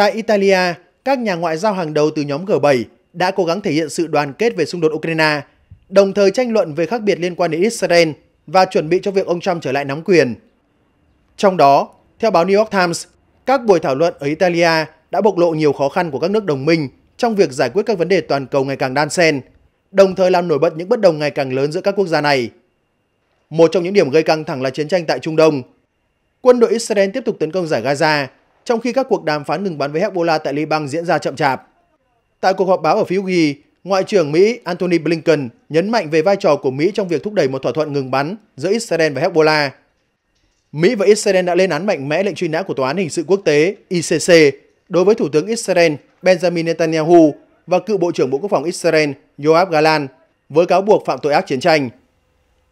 Tại Italia, các nhà ngoại giao hàng đầu từ nhóm G7 đã cố gắng thể hiện sự đoàn kết về xung đột Ukraine, đồng thời tranh luận về khác biệt liên quan đến Israel và chuẩn bị cho việc ông Trump trở lại nắm quyền. Trong đó, theo báo New York Times, các buổi thảo luận ở Italia đã bộc lộ nhiều khó khăn của các nước đồng minh trong việc giải quyết các vấn đề toàn cầu ngày càng đan xen, đồng thời làm nổi bật những bất đồng ngày càng lớn giữa các quốc gia này. Một trong những điểm gây căng thẳng là chiến tranh tại Trung Đông. Quân đội Israel tiếp tục tấn công giải Gaza trong khi các cuộc đàm phán ngừng bắn với Hezbollah tại Liban diễn ra chậm chạp. Tại cuộc họp báo ở Phiughi, Ngoại trưởng Mỹ Antony Blinken nhấn mạnh về vai trò của Mỹ trong việc thúc đẩy một thỏa thuận ngừng bắn giữa Israel và Hezbollah. Mỹ và Israel đã lên án mạnh mẽ lệnh truy nã của Tòa án Hình sự Quốc tế ICC đối với Thủ tướng Israel Benjamin Netanyahu và cựu Bộ trưởng Bộ Quốc phòng Israel Yoav Galan với cáo buộc phạm tội ác chiến tranh.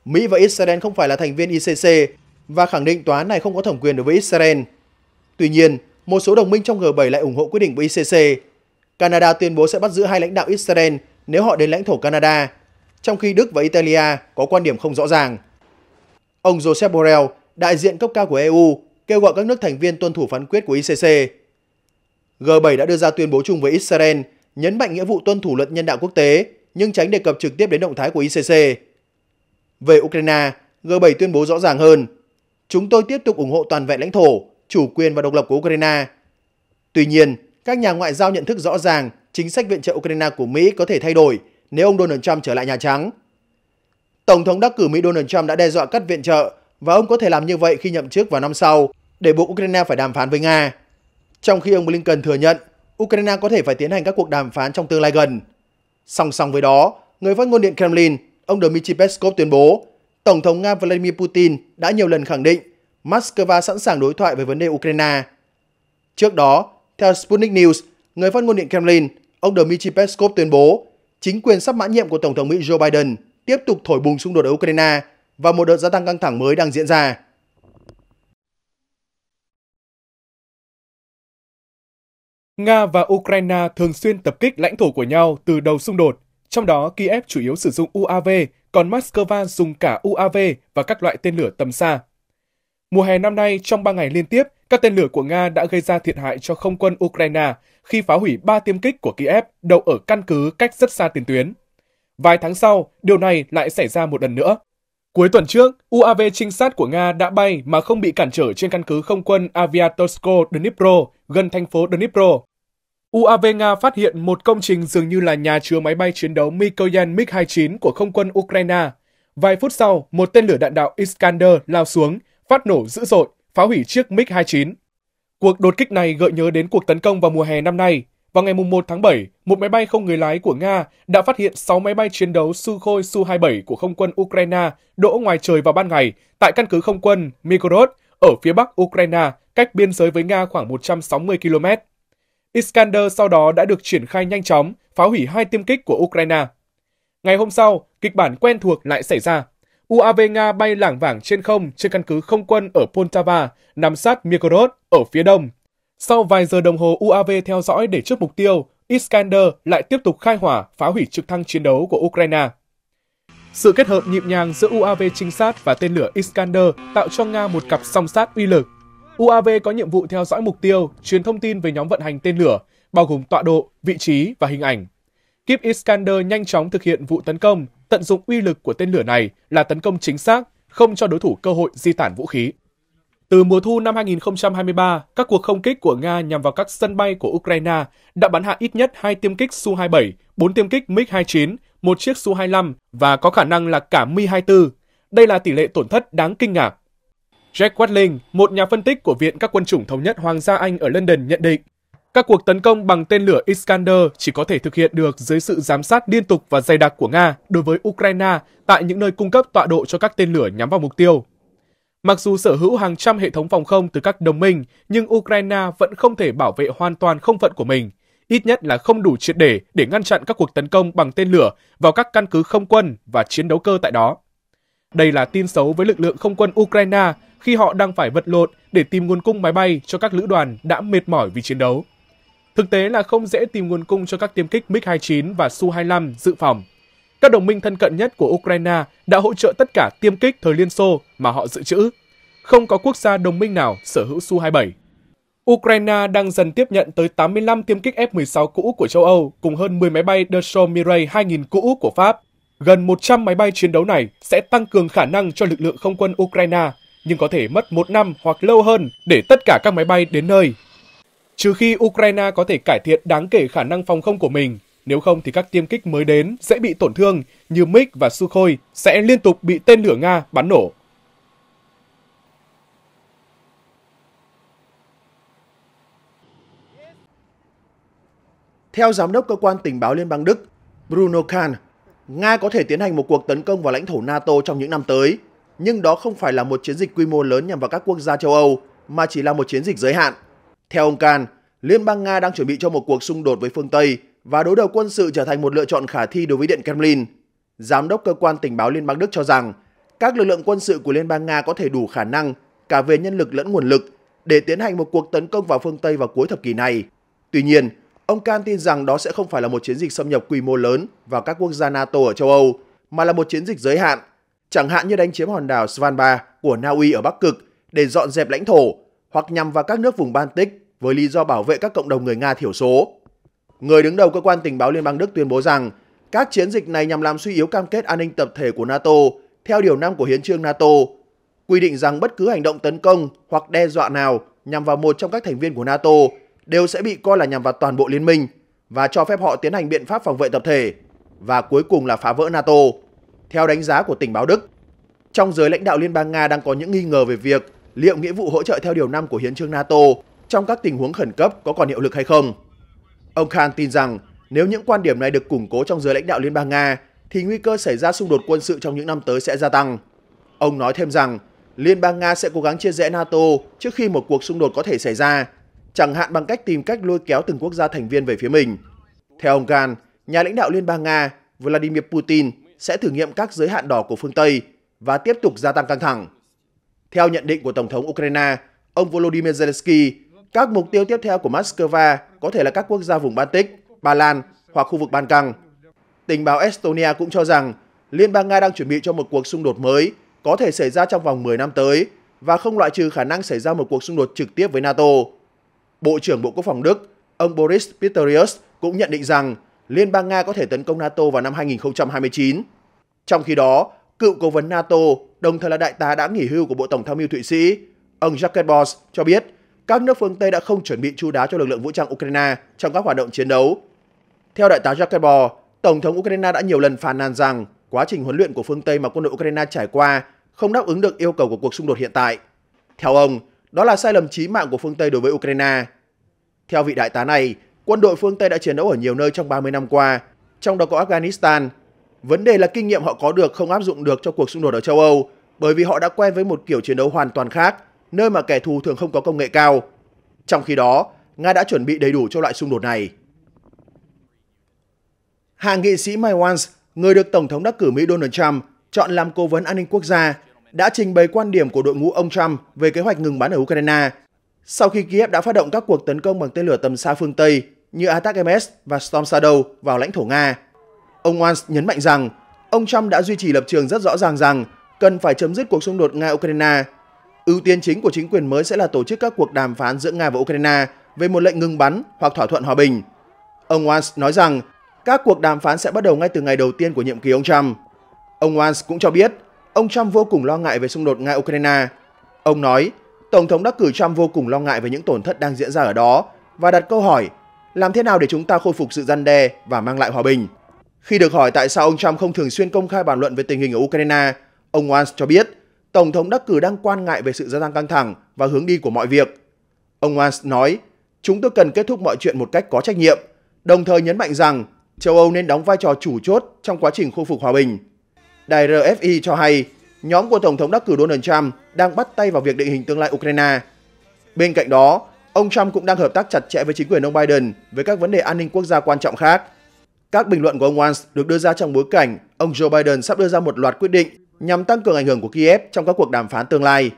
Mỹ và Israel không phải là thành viên ICC và khẳng định tòa án này không có thẩm quyền đối với Israel. Tuy nhiên, một số đồng minh trong G7 lại ủng hộ quyết định của ICC. Canada tuyên bố sẽ bắt giữ hai lãnh đạo Israel nếu họ đến lãnh thổ Canada, trong khi Đức và Italia có quan điểm không rõ ràng. Ông Joseph Borrell, đại diện cấp cao của EU, kêu gọi các nước thành viên tuân thủ phán quyết của ICC. G7 đã đưa ra tuyên bố chung với Israel, nhấn mạnh nghĩa vụ tuân thủ luật nhân đạo quốc tế, nhưng tránh đề cập trực tiếp đến động thái của ICC. Về Ukraine, G7 tuyên bố rõ ràng hơn. Chúng tôi tiếp tục ủng hộ toàn vẹn lãnh thổ, chủ quyền và độc lập của Ukraine. Tuy nhiên, các nhà ngoại giao nhận thức rõ ràng chính sách viện trợ Ukraine của Mỹ có thể thay đổi nếu ông Donald Trump trở lại Nhà Trắng. Tổng thống đắc cử Mỹ Donald Trump đã đe dọa cắt viện trợ và ông có thể làm như vậy khi nhậm chức vào năm sau để buộc Ukraine phải đàm phán với Nga. Trong khi ông Blinken thừa nhận Ukraine có thể phải tiến hành các cuộc đàm phán trong tương lai gần. Song song với đó, người phát ngôn điện Kremlin, ông Dmitry Peskov tuyên bố Tổng thống Nga Vladimir Putin đã nhiều lần khẳng định Moscow sẵn sàng đối thoại về vấn đề Ukraine. Trước đó, theo Sputnik News, người phát ngôn điện Kremlin, ông Dmitry Peskov tuyên bố chính quyền sắp mãn nhiệm của Tổng thống Mỹ Joe Biden tiếp tục thổi bùng xung đột ở Ukraine và một đợt gia tăng căng thẳng mới đang diễn ra. Nga và Ukraine thường xuyên tập kích lãnh thổ của nhau từ đầu xung đột, trong đó Kiev chủ yếu sử dụng UAV, còn Moscow dùng cả UAV và các loại tên lửa tầm xa. Mùa hè năm nay, trong 3 ngày liên tiếp, các tên lửa của Nga đã gây ra thiệt hại cho không quân Ukraine khi phá hủy 3 tiêm kích của Kiev đậu ở căn cứ cách rất xa tiền tuyến. Vài tháng sau, điều này lại xảy ra một lần nữa. Cuối tuần trước, UAV trinh sát của Nga đã bay mà không bị cản trở trên căn cứ không quân Aviatorsko Dnipro gần thành phố Dnipro. UAV Nga phát hiện một công trình dường như là nhà chứa máy bay chiến đấu Mikoyan MiG-29 của không quân Ukraine. Vài phút sau, một tên lửa đạn đạo Iskander lao xuống, phát nổ dữ dội, phá hủy chiếc MiG-29. Cuộc đột kích này gợi nhớ đến cuộc tấn công vào mùa hè năm nay. Vào ngày 1 tháng 7, một máy bay không người lái của Nga đã phát hiện 6 máy bay chiến đấu Sukhoi Su-27 của không quân Ukraine đỗ ngoài trời vào ban ngày tại căn cứ không quân Migorod ở phía bắc Ukraine, cách biên giới với Nga khoảng 160 km. Iskander sau đó đã được triển khai nhanh chóng, phá hủy hai tiêm kích của Ukraine. Ngày hôm sau, kịch bản quen thuộc lại xảy ra. UAV Nga bay lảng vảng trên không trên căn cứ không quân ở Poltava, nằm sát Mirgorod ở phía đông. Sau vài giờ đồng hồ UAV theo dõi để trước mục tiêu, Iskander lại tiếp tục khai hỏa phá hủy trực thăng chiến đấu của Ukraine. Sự kết hợp nhịp nhàng giữa UAV trinh sát và tên lửa Iskander tạo cho Nga một cặp song sát uy lực. UAV có nhiệm vụ theo dõi mục tiêu, truyền thông tin về nhóm vận hành tên lửa, bao gồm tọa độ, vị trí và hình ảnh. Kip Iskander nhanh chóng thực hiện vụ tấn công, tận dụng uy lực của tên lửa này là tấn công chính xác, không cho đối thủ cơ hội di tản vũ khí. Từ mùa thu năm 2023, các cuộc không kích của Nga nhằm vào các sân bay của Ukraine đã bắn hạ ít nhất 2 tiêm kích Su-27, 4 tiêm kích MiG-29, một chiếc Su-25 và có khả năng là cả Mi-24. Đây là tỷ lệ tổn thất đáng kinh ngạc. Jack Watling, một nhà phân tích của Viện các quân chủng thống nhất Hoàng gia Anh ở London nhận định, các cuộc tấn công bằng tên lửa Iskander chỉ có thể thực hiện được dưới sự giám sát liên tục và dày đặc của Nga đối với Ukraine tại những nơi cung cấp tọa độ cho các tên lửa nhắm vào mục tiêu. Mặc dù sở hữu hàng trăm hệ thống phòng không từ các đồng minh, nhưng Ukraine vẫn không thể bảo vệ hoàn toàn không phận của mình, ít nhất là không đủ triệt để để ngăn chặn các cuộc tấn công bằng tên lửa vào các căn cứ không quân và chiến đấu cơ tại đó. Đây là tin xấu với lực lượng không quân Ukraine khi họ đang phải vật lộn để tìm nguồn cung máy bay cho các lữ đoàn đã mệt mỏi vì chiến đấu. Thực tế là không dễ tìm nguồn cung cho các tiêm kích MiG-29 và Su-25 dự phòng. Các đồng minh thân cận nhất của Ukraine đã hỗ trợ tất cả tiêm kích thời Liên Xô mà họ dự trữ. Không có quốc gia đồng minh nào sở hữu Su-27. Ukraine đang dần tiếp nhận tới 85 tiêm kích F-16 cũ của châu Âu cùng hơn 10 máy bay Dassault Mirage 2000 cũ của Pháp. Gần 100 máy bay chiến đấu này sẽ tăng cường khả năng cho lực lượng không quân Ukraine, nhưng có thể mất một năm hoặc lâu hơn để tất cả các máy bay đến nơi trừ khi Ukraine có thể cải thiện đáng kể khả năng phòng không của mình. Nếu không thì các tiêm kích mới đến sẽ bị tổn thương như MiG và Sukhoi sẽ liên tục bị tên lửa Nga bắn nổ. Theo Giám đốc Cơ quan Tình báo Liên bang Đức, Bruno Kahn, Nga có thể tiến hành một cuộc tấn công vào lãnh thổ NATO trong những năm tới, nhưng đó không phải là một chiến dịch quy mô lớn nhằm vào các quốc gia châu Âu, mà chỉ là một chiến dịch giới hạn. Theo ông Can, Liên bang Nga đang chuẩn bị cho một cuộc xung đột với phương Tây và đối đầu quân sự trở thành một lựa chọn khả thi đối với Điện Kremlin. Giám đốc cơ quan tình báo Liên bang Đức cho rằng các lực lượng quân sự của Liên bang Nga có thể đủ khả năng cả về nhân lực lẫn nguồn lực để tiến hành một cuộc tấn công vào phương Tây vào cuối thập kỷ này. Tuy nhiên, ông Can tin rằng đó sẽ không phải là một chiến dịch xâm nhập quy mô lớn vào các quốc gia NATO ở châu Âu, mà là một chiến dịch giới hạn, chẳng hạn như đánh chiếm hòn đảo Svalbard của Na Uy ở Bắc Cực để dọn dẹp lãnh thổ hoặc nhằm vào các nước vùng Baltic với lý do bảo vệ các cộng đồng người Nga thiểu số. Người đứng đầu cơ quan tình báo Liên bang Đức tuyên bố rằng các chiến dịch này nhằm làm suy yếu cam kết an ninh tập thể của NATO theo điều 5 của hiến trương NATO, quy định rằng bất cứ hành động tấn công hoặc đe dọa nào nhằm vào một trong các thành viên của NATO đều sẽ bị coi là nhằm vào toàn bộ liên minh và cho phép họ tiến hành biện pháp phòng vệ tập thể và cuối cùng là phá vỡ NATO. Theo đánh giá của tình báo Đức, trong giới lãnh đạo Liên bang Nga đang có những nghi ngờ về việc liệu nghĩa vụ hỗ trợ theo điều 5 của hiến trương NATO trong các tình huống khẩn cấp có còn hiệu lực hay không. Ông Khan tin rằng nếu những quan điểm này được củng cố trong giới lãnh đạo Liên bang Nga thì nguy cơ xảy ra xung đột quân sự trong những năm tới sẽ gia tăng. Ông nói thêm rằng Liên bang Nga sẽ cố gắng chia rẽ NATO trước khi một cuộc xung đột có thể xảy ra, chẳng hạn bằng cách tìm cách lôi kéo từng quốc gia thành viên về phía mình. Theo ông Khan, nhà lãnh đạo Liên bang Nga Vladimir Putin sẽ thử nghiệm các giới hạn đỏ của phương Tây và tiếp tục gia tăng căng thẳng. Theo nhận định của Tổng thống Ukraine, ông Volodymyr Zelensky, các mục tiêu tiếp theo của Moscow có thể là các quốc gia vùng Baltic, Ba Lan hoặc khu vực Ban Căng. Tình báo Estonia cũng cho rằng Liên bang Nga đang chuẩn bị cho một cuộc xung đột mới có thể xảy ra trong vòng 10 năm tới và không loại trừ khả năng xảy ra một cuộc xung đột trực tiếp với NATO. Bộ trưởng Bộ Quốc phòng Đức, ông Boris Pistorius cũng nhận định rằng Liên bang Nga có thể tấn công NATO vào năm 2029. Trong khi đó, cựu cố vấn NATO, đồng thời là đại tá đã nghỉ hưu của Bộ Tổng tham mưu Thụy Sĩ. Ông Jacques Boss cho biết, các nước phương Tây đã không chuẩn bị chú đáo cho lực lượng vũ trang Ukraine trong các hoạt động chiến đấu. Theo đại tá Jacques Boss, Tổng thống Ukraine đã nhiều lần phàn nàn rằng quá trình huấn luyện của phương Tây mà quân đội Ukraine trải qua không đáp ứng được yêu cầu của cuộc xung đột hiện tại. Theo ông, đó là sai lầm chí mạng của phương Tây đối với Ukraine. Theo vị đại tá này, quân đội phương Tây đã chiến đấu ở nhiều nơi trong 30 năm qua, trong đó có Afghanistan, Vấn đề là kinh nghiệm họ có được không áp dụng được cho cuộc xung đột ở châu Âu bởi vì họ đã quen với một kiểu chiến đấu hoàn toàn khác, nơi mà kẻ thù thường không có công nghệ cao. Trong khi đó, Nga đã chuẩn bị đầy đủ cho loại xung đột này. Hạ nghị sĩ Mike Wance, người được Tổng thống đắc cử Mỹ Donald Trump chọn làm cố vấn an ninh quốc gia, đã trình bày quan điểm của đội ngũ ông Trump về kế hoạch ngừng bắn ở Ukraine sau khi Kiev đã phát động các cuộc tấn công bằng tên lửa tầm xa phương Tây như Attack MS và Storm Shadow vào lãnh thổ Nga. Ông Walz nhấn mạnh rằng ông Trump đã duy trì lập trường rất rõ ràng rằng cần phải chấm dứt cuộc xung đột Nga-Ukraine. Ưu tiên chính của chính quyền mới sẽ là tổ chức các cuộc đàm phán giữa Nga và Ukraine về một lệnh ngừng bắn hoặc thỏa thuận hòa bình. Ông Walz nói rằng các cuộc đàm phán sẽ bắt đầu ngay từ ngày đầu tiên của nhiệm kỳ ông Trump. Ông Walz cũng cho biết ông Trump vô cùng lo ngại về xung đột Nga-Ukraine. Ông nói, Tổng thống đắc cử Trump vô cùng lo ngại về những tổn thất đang diễn ra ở đó và đặt câu hỏi làm thế nào để chúng ta khôi phục sự gian đe và mang lại hòa bình. Khi được hỏi tại sao ông Trump không thường xuyên công khai bàn luận về tình hình ở Ukraine, ông Walz cho biết Tổng thống đắc cử đang quan ngại về sự gia tăng căng thẳng và hướng đi của mọi việc. Ông Walz nói, chúng tôi cần kết thúc mọi chuyện một cách có trách nhiệm, đồng thời nhấn mạnh rằng châu Âu nên đóng vai trò chủ chốt trong quá trình khôi phục hòa bình. Đài RFI cho hay, nhóm của Tổng thống đắc cử Donald Trump đang bắt tay vào việc định hình tương lai Ukraine. Bên cạnh đó, ông Trump cũng đang hợp tác chặt chẽ với chính quyền ông Biden về các vấn đề an ninh quốc gia quan trọng khác – các bình luận của ông Walz được đưa ra trong bối cảnh ông Joe Biden sắp đưa ra một loạt quyết định nhằm tăng cường ảnh hưởng của Kiev trong các cuộc đàm phán tương lai.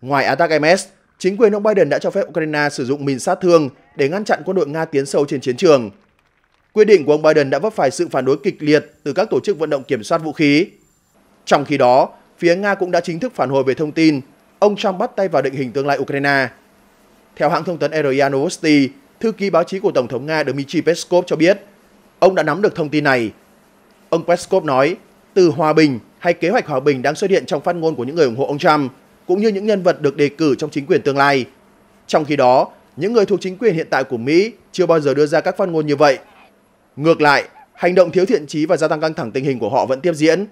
Ngoài attack MS, chính quyền ông Biden đã cho phép Ukraine sử dụng mìn sát thương để ngăn chặn quân đội Nga tiến sâu trên chiến trường. Quyết định của ông Biden đã vấp phải sự phản đối kịch liệt từ các tổ chức vận động kiểm soát vũ khí. Trong khi đó, phía Nga cũng đã chính thức phản hồi về thông tin ông Trump bắt tay vào định hình tương lai Ukraine. Theo hãng thông tấn RIA Novosti, thư ký báo chí của Tổng thống Nga Dmitry Peskov cho biết, Ông đã nắm được thông tin này. Ông Peskov nói, từ hòa bình hay kế hoạch hòa bình đang xuất hiện trong phát ngôn của những người ủng hộ ông Trump, cũng như những nhân vật được đề cử trong chính quyền tương lai. Trong khi đó, những người thuộc chính quyền hiện tại của Mỹ chưa bao giờ đưa ra các phát ngôn như vậy. Ngược lại, hành động thiếu thiện trí và gia tăng căng thẳng tình hình của họ vẫn tiếp diễn.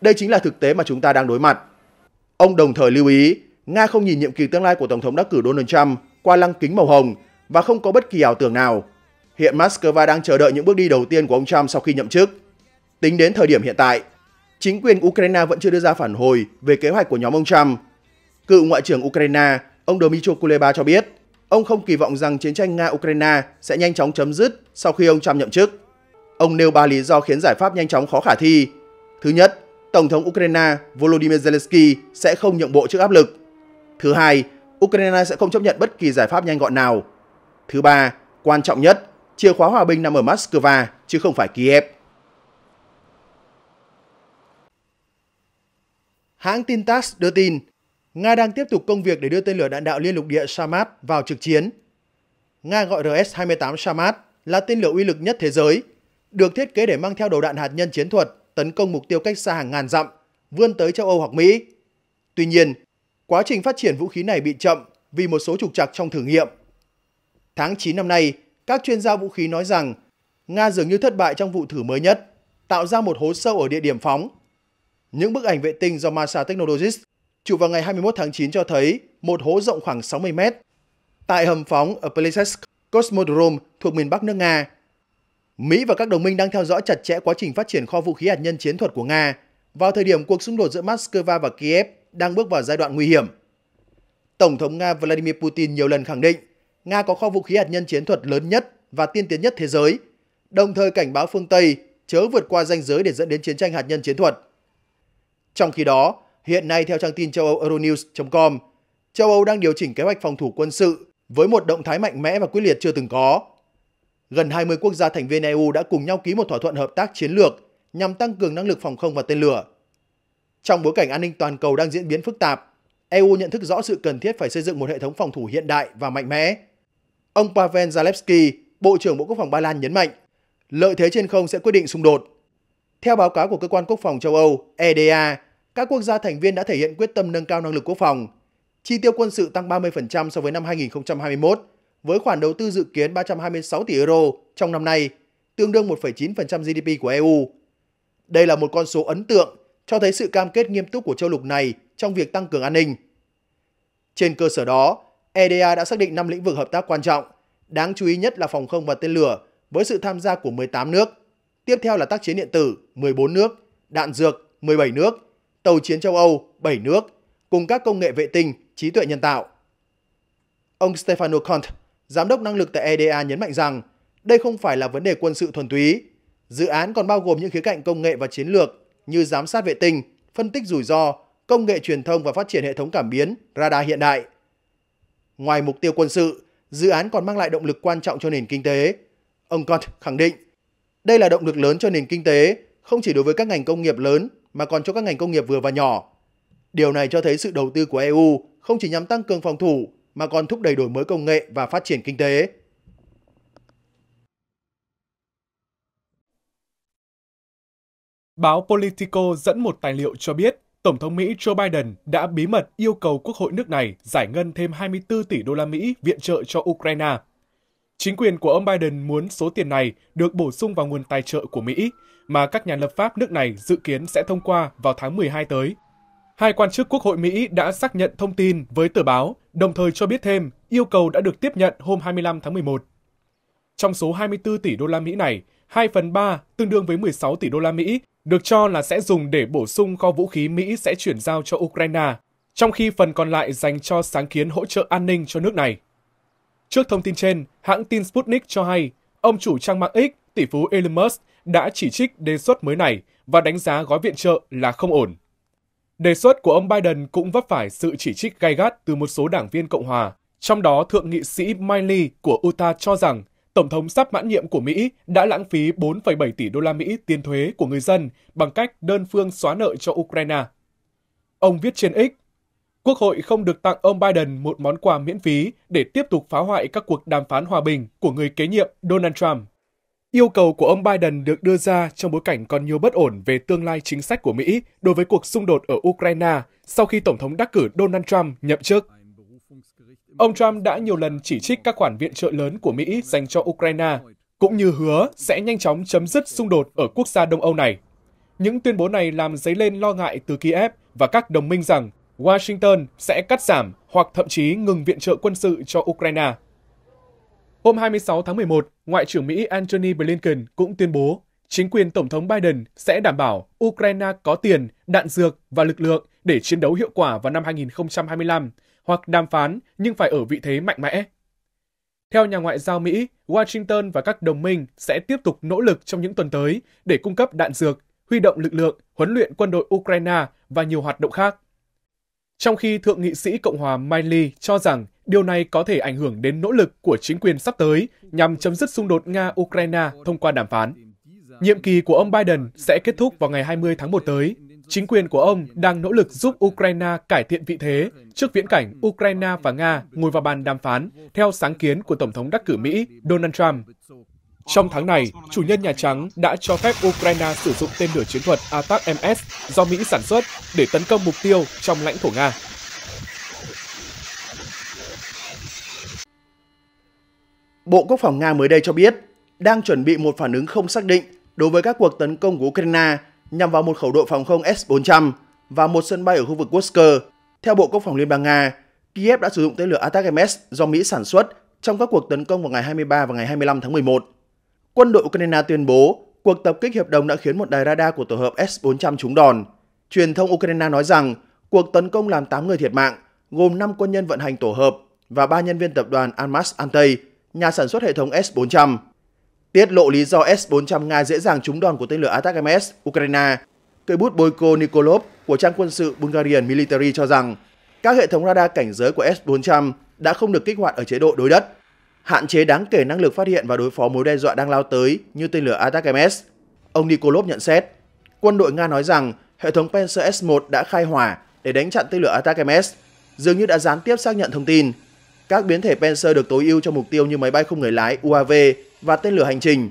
Đây chính là thực tế mà chúng ta đang đối mặt. Ông đồng thời lưu ý, Nga không nhìn nhiệm kỳ tương lai của Tổng thống đắc cử Donald Trump qua lăng kính màu hồng và không có bất kỳ ảo tưởng nào hiện Moscow đang chờ đợi những bước đi đầu tiên của ông Trump sau khi nhậm chức. Tính đến thời điểm hiện tại, chính quyền Ukraine vẫn chưa đưa ra phản hồi về kế hoạch của nhóm ông Trump. Cựu Ngoại trưởng Ukraine, ông Dmytro Kuleba cho biết, ông không kỳ vọng rằng chiến tranh Nga-Ukraine sẽ nhanh chóng chấm dứt sau khi ông Trump nhậm chức. Ông nêu ba lý do khiến giải pháp nhanh chóng khó khả thi. Thứ nhất, Tổng thống Ukraine Volodymyr Zelensky sẽ không nhượng bộ trước áp lực. Thứ hai, Ukraine sẽ không chấp nhận bất kỳ giải pháp nhanh gọn nào. Thứ ba, quan trọng nhất, chìa khóa hòa bình nằm ở Moscow chứ không phải Kiev. Hãng tin TASS đưa tin, Nga đang tiếp tục công việc để đưa tên lửa đạn đạo liên lục địa Samad vào trực chiến. Nga gọi RS-28 Samad là tên lửa uy lực nhất thế giới, được thiết kế để mang theo đầu đạn hạt nhân chiến thuật tấn công mục tiêu cách xa hàng ngàn dặm, vươn tới châu Âu hoặc Mỹ. Tuy nhiên, quá trình phát triển vũ khí này bị chậm vì một số trục trặc trong thử nghiệm. Tháng 9 năm nay, các chuyên gia vũ khí nói rằng Nga dường như thất bại trong vụ thử mới nhất, tạo ra một hố sâu ở địa điểm phóng. Những bức ảnh vệ tinh do Masa Technologies chụp vào ngày 21 tháng 9 cho thấy một hố rộng khoảng 60 mét tại hầm phóng ở Plesetsk Cosmodrome thuộc miền Bắc nước Nga. Mỹ và các đồng minh đang theo dõi chặt chẽ quá trình phát triển kho vũ khí hạt nhân chiến thuật của Nga vào thời điểm cuộc xung đột giữa Moscow và Kiev đang bước vào giai đoạn nguy hiểm. Tổng thống Nga Vladimir Putin nhiều lần khẳng định Nga có kho vũ khí hạt nhân chiến thuật lớn nhất và tiên tiến nhất thế giới, đồng thời cảnh báo phương Tây chớ vượt qua ranh giới để dẫn đến chiến tranh hạt nhân chiến thuật. Trong khi đó, hiện nay theo trang tin châu Âu Euronews.com, châu Âu đang điều chỉnh kế hoạch phòng thủ quân sự với một động thái mạnh mẽ và quyết liệt chưa từng có. Gần 20 quốc gia thành viên EU đã cùng nhau ký một thỏa thuận hợp tác chiến lược nhằm tăng cường năng lực phòng không và tên lửa. Trong bối cảnh an ninh toàn cầu đang diễn biến phức tạp, EU nhận thức rõ sự cần thiết phải xây dựng một hệ thống phòng thủ hiện đại và mạnh mẽ. Ông Pavel Zalewski, Bộ trưởng Bộ Quốc phòng Ba Lan nhấn mạnh, lợi thế trên không sẽ quyết định xung đột. Theo báo cáo của Cơ quan Quốc phòng châu Âu EDA, các quốc gia thành viên đã thể hiện quyết tâm nâng cao năng lực quốc phòng. Chi tiêu quân sự tăng 30% so với năm 2021, với khoản đầu tư dự kiến 326 tỷ euro trong năm nay, tương đương 1,9% GDP của EU. Đây là một con số ấn tượng cho thấy sự cam kết nghiêm túc của châu lục này trong việc tăng cường an ninh. Trên cơ sở đó, EDA đã xác định 5 lĩnh vực hợp tác quan trọng, đáng chú ý nhất là phòng không và tên lửa với sự tham gia của 18 nước. Tiếp theo là tác chiến điện tử 14 nước, đạn dược 17 nước, tàu chiến châu Âu 7 nước, cùng các công nghệ vệ tinh, trí tuệ nhân tạo. Ông Stefano Conte, giám đốc năng lực tại EDA nhấn mạnh rằng đây không phải là vấn đề quân sự thuần túy. Dự án còn bao gồm những khía cạnh công nghệ và chiến lược như giám sát vệ tinh, phân tích rủi ro, công nghệ truyền thông và phát triển hệ thống cảm biến, radar hiện đại – Ngoài mục tiêu quân sự, dự án còn mang lại động lực quan trọng cho nền kinh tế. Ông Kant khẳng định, đây là động lực lớn cho nền kinh tế, không chỉ đối với các ngành công nghiệp lớn mà còn cho các ngành công nghiệp vừa và nhỏ. Điều này cho thấy sự đầu tư của EU không chỉ nhằm tăng cường phòng thủ mà còn thúc đẩy đổi mới công nghệ và phát triển kinh tế. Báo Politico dẫn một tài liệu cho biết Tổng thống Mỹ Joe Biden đã bí mật yêu cầu Quốc hội nước này giải ngân thêm 24 tỷ đô la Mỹ viện trợ cho Ukraine. Chính quyền của ông Biden muốn số tiền này được bổ sung vào nguồn tài trợ của Mỹ, mà các nhà lập pháp nước này dự kiến sẽ thông qua vào tháng 12 tới. Hai quan chức Quốc hội Mỹ đã xác nhận thông tin với tờ báo, đồng thời cho biết thêm yêu cầu đã được tiếp nhận hôm 25 tháng 11. Trong số 24 tỷ đô la Mỹ này, 2 phần 3, tương đương với 16 tỷ đô la Mỹ, được cho là sẽ dùng để bổ sung kho vũ khí Mỹ sẽ chuyển giao cho Ukraine, trong khi phần còn lại dành cho sáng kiến hỗ trợ an ninh cho nước này. Trước thông tin trên, hãng tin Sputnik cho hay, ông chủ trang mạng X, tỷ phú Elon Musk, đã chỉ trích đề xuất mới này và đánh giá gói viện trợ là không ổn. Đề xuất của ông Biden cũng vấp phải sự chỉ trích gay gắt từ một số đảng viên Cộng hòa, trong đó Thượng nghị sĩ Miley của Utah cho rằng Tổng thống sắp mãn nhiệm của Mỹ đã lãng phí 4,7 tỷ đô la Mỹ tiền thuế của người dân bằng cách đơn phương xóa nợ cho Ukraine. Ông viết trên X, Quốc hội không được tặng ông Biden một món quà miễn phí để tiếp tục phá hoại các cuộc đàm phán hòa bình của người kế nhiệm Donald Trump. Yêu cầu của ông Biden được đưa ra trong bối cảnh còn nhiều bất ổn về tương lai chính sách của Mỹ đối với cuộc xung đột ở Ukraine sau khi Tổng thống đắc cử Donald Trump nhậm chức. Ông Trump đã nhiều lần chỉ trích các khoản viện trợ lớn của Mỹ dành cho Ukraine, cũng như hứa sẽ nhanh chóng chấm dứt xung đột ở quốc gia Đông Âu này. Những tuyên bố này làm dấy lên lo ngại từ Kiev và các đồng minh rằng Washington sẽ cắt giảm hoặc thậm chí ngừng viện trợ quân sự cho Ukraine. Hôm 26 tháng 11, Ngoại trưởng Mỹ Antony Blinken cũng tuyên bố chính quyền Tổng thống Biden sẽ đảm bảo Ukraine có tiền, đạn dược và lực lượng để chiến đấu hiệu quả vào năm 2025 hoặc đàm phán nhưng phải ở vị thế mạnh mẽ. Theo nhà ngoại giao Mỹ, Washington và các đồng minh sẽ tiếp tục nỗ lực trong những tuần tới để cung cấp đạn dược, huy động lực lượng, huấn luyện quân đội Ukraine và nhiều hoạt động khác. Trong khi Thượng nghị sĩ Cộng hòa Miley cho rằng điều này có thể ảnh hưởng đến nỗ lực của chính quyền sắp tới nhằm chấm dứt xung đột Nga-Ukraine thông qua đàm phán. Nhiệm kỳ của ông Biden sẽ kết thúc vào ngày 20 tháng 1 tới Chính quyền của ông đang nỗ lực giúp Ukraine cải thiện vị thế trước viễn cảnh Ukraine và Nga ngồi vào bàn đàm phán theo sáng kiến của Tổng thống đắc cử Mỹ Donald Trump. Trong tháng này, chủ nhân Nhà Trắng đã cho phép Ukraine sử dụng tên lửa chiến thuật Atac MS do Mỹ sản xuất để tấn công mục tiêu trong lãnh thổ Nga. Bộ Quốc phòng Nga mới đây cho biết đang chuẩn bị một phản ứng không xác định đối với các cuộc tấn công của Ukraine nhằm vào một khẩu đội phòng không S-400 và một sân bay ở khu vực Kursk. Theo Bộ Quốc phòng Liên bang Nga, Kiev đã sử dụng tên lửa Attack MS do Mỹ sản xuất trong các cuộc tấn công vào ngày 23 và ngày 25 tháng 11. Quân đội Ukraine tuyên bố cuộc tập kích hiệp đồng đã khiến một đài radar của tổ hợp S-400 trúng đòn. Truyền thông Ukraine nói rằng cuộc tấn công làm 8 người thiệt mạng, gồm 5 quân nhân vận hành tổ hợp và 3 nhân viên tập đoàn Almas Antey, nhà sản xuất hệ thống S-400 tiết lộ lý do S-400 Nga dễ dàng trúng đòn của tên lửa Atak Ukraine. Cây bút Boyko Nikolov của trang quân sự Bulgarian Military cho rằng các hệ thống radar cảnh giới của S-400 đã không được kích hoạt ở chế độ đối đất, hạn chế đáng kể năng lực phát hiện và đối phó mối đe dọa đang lao tới như tên lửa Atak Ông Nikolov nhận xét, quân đội Nga nói rằng hệ thống Panzer S-1 đã khai hỏa để đánh chặn tên lửa Atak dường như đã gián tiếp xác nhận thông tin. Các biến thể Panzer được tối ưu cho mục tiêu như máy bay không người lái UAV và tên lửa hành trình,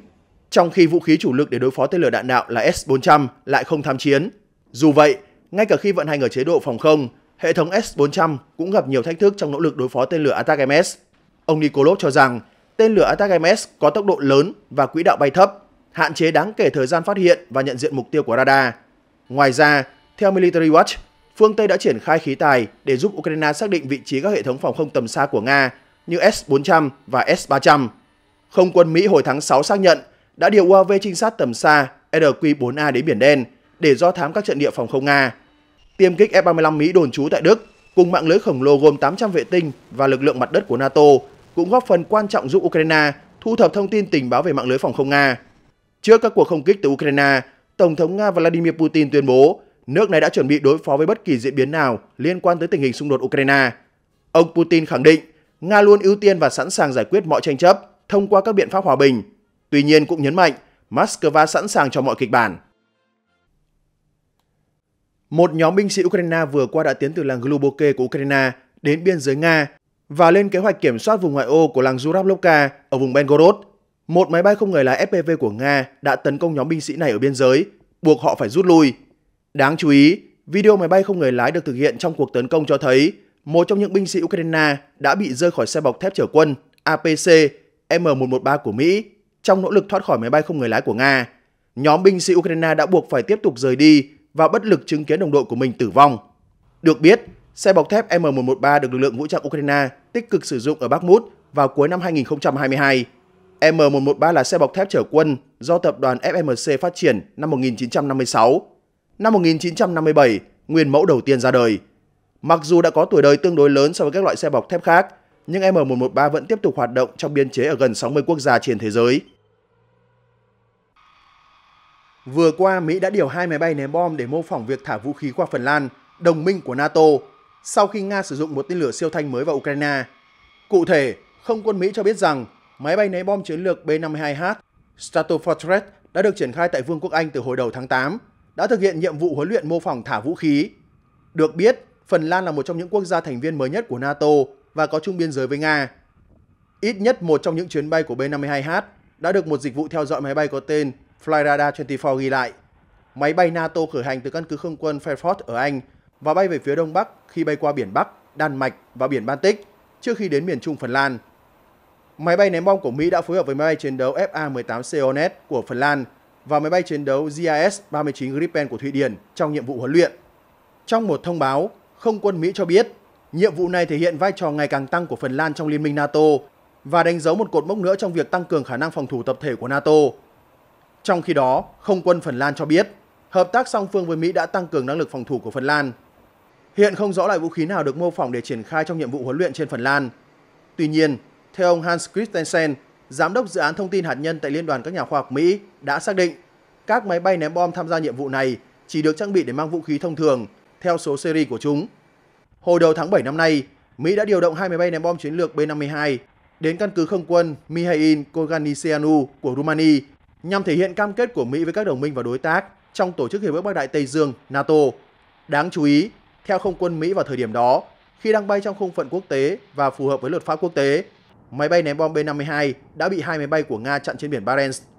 trong khi vũ khí chủ lực để đối phó tên lửa đạn đạo là S-400 lại không tham chiến. Dù vậy, ngay cả khi vận hành ở chế độ phòng không, hệ thống S-400 cũng gặp nhiều thách thức trong nỗ lực đối phó tên lửa Attack MS. Ông Nikolov cho rằng tên lửa Attack MS có tốc độ lớn và quỹ đạo bay thấp, hạn chế đáng kể thời gian phát hiện và nhận diện mục tiêu của radar. Ngoài ra, theo Military Watch, phương Tây đã triển khai khí tài để giúp Ukraine xác định vị trí các hệ thống phòng không tầm xa của Nga như S-400 và S-300. Không quân Mỹ hồi tháng 6 xác nhận đã điều UAV trinh sát tầm xa RQ-4A đến Biển Đen để do thám các trận địa phòng không Nga. Tiêm kích F-35 Mỹ đồn trú tại Đức cùng mạng lưới khổng lồ gồm 800 vệ tinh và lực lượng mặt đất của NATO cũng góp phần quan trọng giúp Ukraine thu thập thông tin tình báo về mạng lưới phòng không Nga. Trước các cuộc không kích từ Ukraine, Tổng thống Nga Vladimir Putin tuyên bố nước này đã chuẩn bị đối phó với bất kỳ diễn biến nào liên quan tới tình hình xung đột Ukraine. Ông Putin khẳng định Nga luôn ưu tiên và sẵn sàng giải quyết mọi tranh chấp thông qua các biện pháp hòa bình. Tuy nhiên cũng nhấn mạnh Moscow sẵn sàng cho mọi kịch bản. Một nhóm binh sĩ Ukraine vừa qua đã tiến từ làng Gluboke của Ukraine đến biên giới Nga và lên kế hoạch kiểm soát vùng ngoại ô của làng Zurablovka ở vùng Belgorod. Một máy bay không người lái FPV của Nga đã tấn công nhóm binh sĩ này ở biên giới, buộc họ phải rút lui. Đáng chú ý, video máy bay không người lái được thực hiện trong cuộc tấn công cho thấy một trong những binh sĩ Ukraine đã bị rơi khỏi xe bọc thép chở quân APC M113 của Mỹ trong nỗ lực thoát khỏi máy bay không người lái của Nga. Nhóm binh sĩ Ukraine đã buộc phải tiếp tục rời đi và bất lực chứng kiến đồng đội của mình tử vong. Được biết, xe bọc thép M113 được lực lượng vũ trang Ukraine tích cực sử dụng ở Bakhmut vào cuối năm 2022. M113 là xe bọc thép chở quân do tập đoàn FMC phát triển năm 1956 Năm 1957, nguyên mẫu đầu tiên ra đời. Mặc dù đã có tuổi đời tương đối lớn so với các loại xe bọc thép khác, nhưng M113 vẫn tiếp tục hoạt động trong biên chế ở gần 60 quốc gia trên thế giới. Vừa qua, Mỹ đã điều hai máy bay ném bom để mô phỏng việc thả vũ khí qua Phần Lan, đồng minh của NATO, sau khi Nga sử dụng một tên lửa siêu thanh mới vào Ukraine. Cụ thể, không quân Mỹ cho biết rằng máy bay ném bom chiến lược B-52H Stratofortress đã được triển khai tại Vương quốc Anh từ hồi đầu tháng 8 đã thực hiện nhiệm vụ huấn luyện mô phỏng thả vũ khí. Được biết, Phần Lan là một trong những quốc gia thành viên mới nhất của NATO và có chung biên giới với Nga. Ít nhất một trong những chuyến bay của B-52H đã được một dịch vụ theo dõi máy bay có tên Flyradar 24 ghi lại. Máy bay NATO khởi hành từ căn cứ không quân Fairford ở Anh và bay về phía đông bắc khi bay qua biển Bắc, Đan Mạch và biển Baltic trước khi đến miền trung Phần Lan. Máy bay ném bom của Mỹ đã phối hợp với máy bay chiến đấu FA-18 Seonet của Phần Lan và máy bay chiến đấu JAS-39 Gripen của Thụy Điển trong nhiệm vụ huấn luyện. Trong một thông báo, không quân Mỹ cho biết, nhiệm vụ này thể hiện vai trò ngày càng tăng của Phần Lan trong Liên minh NATO và đánh dấu một cột mốc nữa trong việc tăng cường khả năng phòng thủ tập thể của NATO. Trong khi đó, không quân Phần Lan cho biết, hợp tác song phương với Mỹ đã tăng cường năng lực phòng thủ của Phần Lan. Hiện không rõ loại vũ khí nào được mô phỏng để triển khai trong nhiệm vụ huấn luyện trên Phần Lan. Tuy nhiên, theo ông Hans Christensen, Giám đốc dự án thông tin hạt nhân tại Liên đoàn các nhà khoa học Mỹ đã xác định các máy bay ném bom tham gia nhiệm vụ này chỉ được trang bị để mang vũ khí thông thường theo số seri của chúng. Hồi đầu tháng 7 năm nay, Mỹ đã điều động hai máy bay ném bom chiến lược B-52 đến căn cứ không quân Mihail Koganiseanu của Rumani nhằm thể hiện cam kết của Mỹ với các đồng minh và đối tác trong Tổ chức Hiệp ước Bắc Đại Tây Dương NATO. Đáng chú ý, theo không quân Mỹ vào thời điểm đó, khi đang bay trong không phận quốc tế và phù hợp với luật pháp quốc tế, Máy bay ném bom B-52 đã bị hai máy bay của Nga chặn trên biển Barents